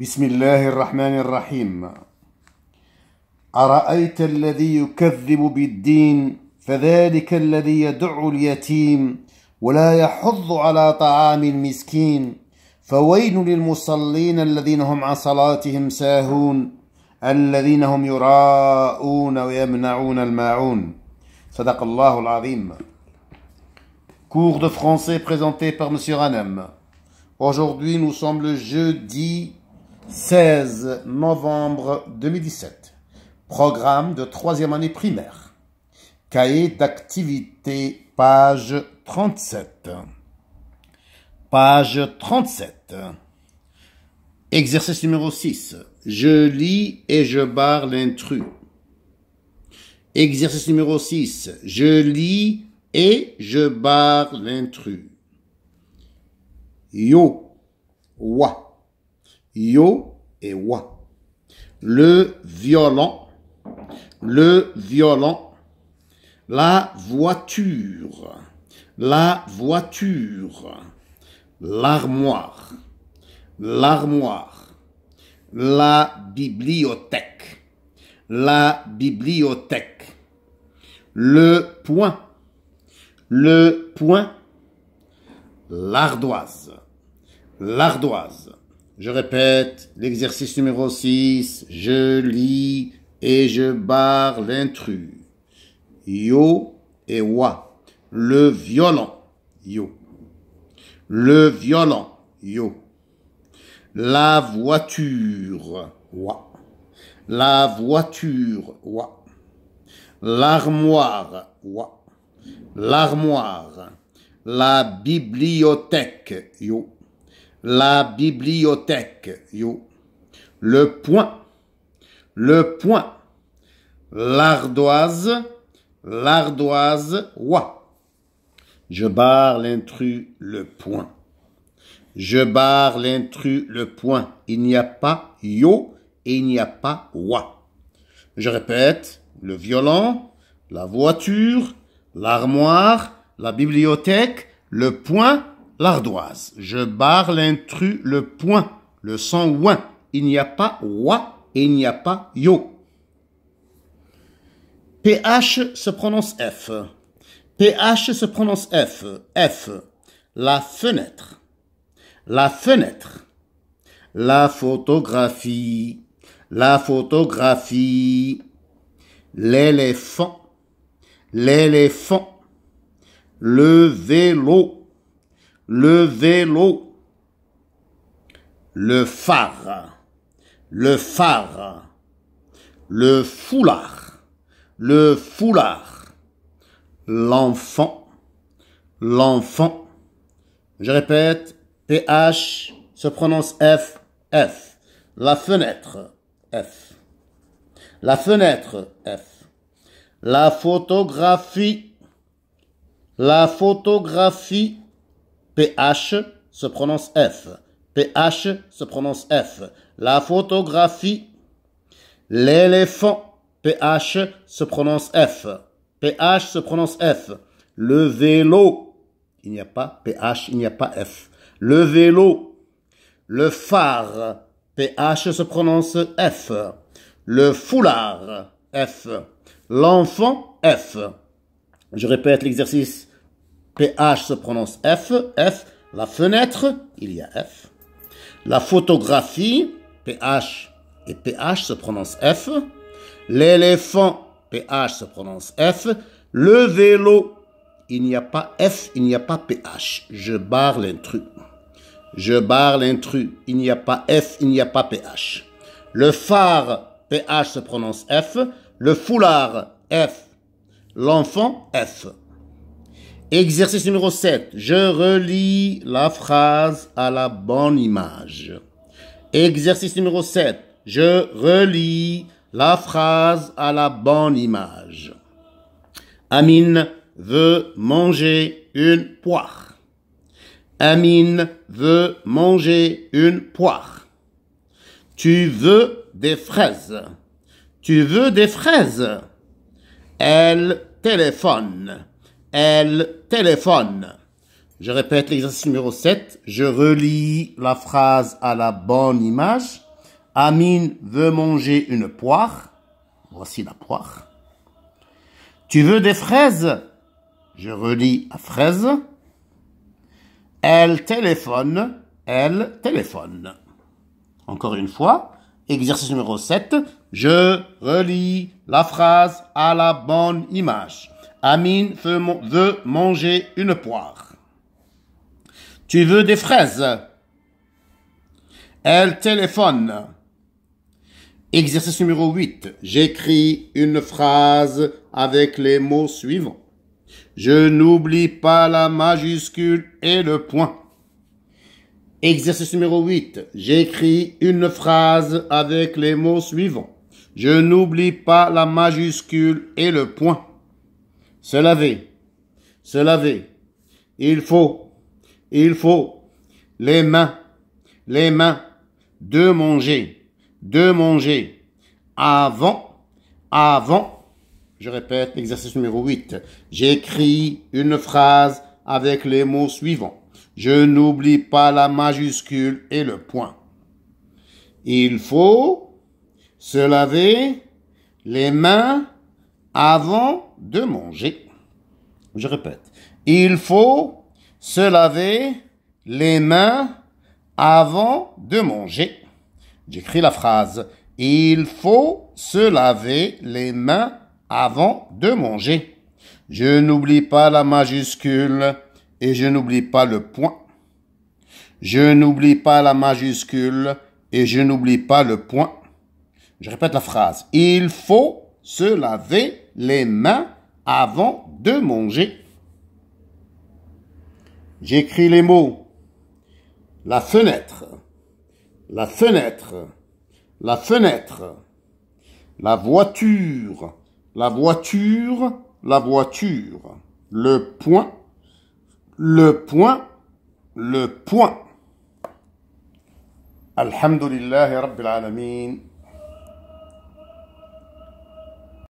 بسم الله الرحمن الرحيم ارايت الذي يكذب بالدين فذلك الذي يدع اليتيم ولا يحض على طعام المسكين فويل للمصلين الذين هم عن صلاتهم ساهون الذين هم يراءون ويمنعون الماعون صدق الله العظيم Cours de français présenté par M. Ranem. Aujourd'hui, nous sommes le jeudi 16 novembre 2017. Programme de troisième année primaire. Cahier d'activité, page 37. Page 37. Exercice numéro 6. Je lis et je barre l'intrus. Exercice numéro 6. Je lis et je barre l'intrus. Yo. Wa yo et wa. Le violon, le violon, la voiture, la voiture, l'armoire, l'armoire, la bibliothèque, la bibliothèque, le point, le point, l'ardoise, l'ardoise. Je répète, l'exercice numéro 6, je lis et je barre l'intrus. Yo et wa. Le violon. Yo. Le violon. Yo. La voiture. Wa. La voiture. Wa. L'armoire. Wa. L'armoire. La bibliothèque. Yo la bibliothèque, yo. Le point, le point. L'ardoise, l'ardoise, wa. Je barre l'intrus, le point. Je barre l'intrus, le point. Il n'y a pas yo et il n'y a pas wa. Je répète, le violon, la voiture, l'armoire, la bibliothèque, le point, l'ardoise. Je barre l'intrus le point, le sang ouin. Il n'y a pas wa et il n'y a pas yo. PH se prononce F. PH se prononce F. F. La fenêtre. La fenêtre. La photographie. La photographie. L'éléphant. L'éléphant. Le vélo le vélo, le phare, le phare, le foulard, le foulard, l'enfant, l'enfant. Je répète, PH se prononce F, F. La fenêtre, F. La fenêtre, F. La photographie, la photographie, PH se prononce F. PH se prononce F. La photographie. L'éléphant. PH se prononce F. PH se prononce F. Le vélo. Il n'y a pas PH, il n'y a pas F. Le vélo. Le phare. PH se prononce F. Le foulard. F. L'enfant. F. Je répète l'exercice PH se prononce F, F, la fenêtre, il y a F. La photographie, PH et PH se prononce F. L'éléphant, PH se prononce F. Le vélo, il n'y a pas F, il n'y a pas PH. Je barre l'intrus. Je barre l'intrus. Il n'y a pas F, il n'y a pas PH. Le phare, PH se prononce F. Le foulard, F. L'enfant, F. Exercice numéro 7. Je relis la phrase à la bonne image. Exercice numéro 7. Je relis la phrase à la bonne image. Amine veut manger une poire. Amine veut manger une poire. Tu veux des fraises. Tu veux des fraises. Elle téléphone. Elle téléphone. Je répète l'exercice numéro 7. Je relis la phrase à la bonne image. Amine veut manger une poire. Voici la poire. Tu veux des fraises Je relis à fraise. Elle téléphone. Elle téléphone. Encore une fois, exercice numéro 7. Je relis la phrase à la bonne image. Amine veut manger une poire. Tu veux des fraises Elle téléphone. Exercice numéro 8. J'écris une phrase avec les mots suivants. Je n'oublie pas la majuscule et le point. Exercice numéro 8. J'écris une phrase avec les mots suivants. Je n'oublie pas la majuscule et le point se laver, se laver. Il faut, il faut, les mains, les mains, de manger, de manger, avant, avant. Je répète, l'exercice numéro 8. J'écris une phrase avec les mots suivants. Je n'oublie pas la majuscule et le point. Il faut se laver les mains avant de manger. Je répète, il faut se laver les mains avant de manger. J'écris la phrase. Il faut se laver les mains avant de manger. Je n'oublie pas la majuscule et je n'oublie pas le point. Je n'oublie pas la majuscule et je n'oublie pas le point. Je répète la phrase. Il faut se laver les mains avant de manger. J'écris les mots. La fenêtre, la fenêtre, la fenêtre, la voiture, la voiture, la voiture, le point, le point, le point. Alhamdulillah, Rabbil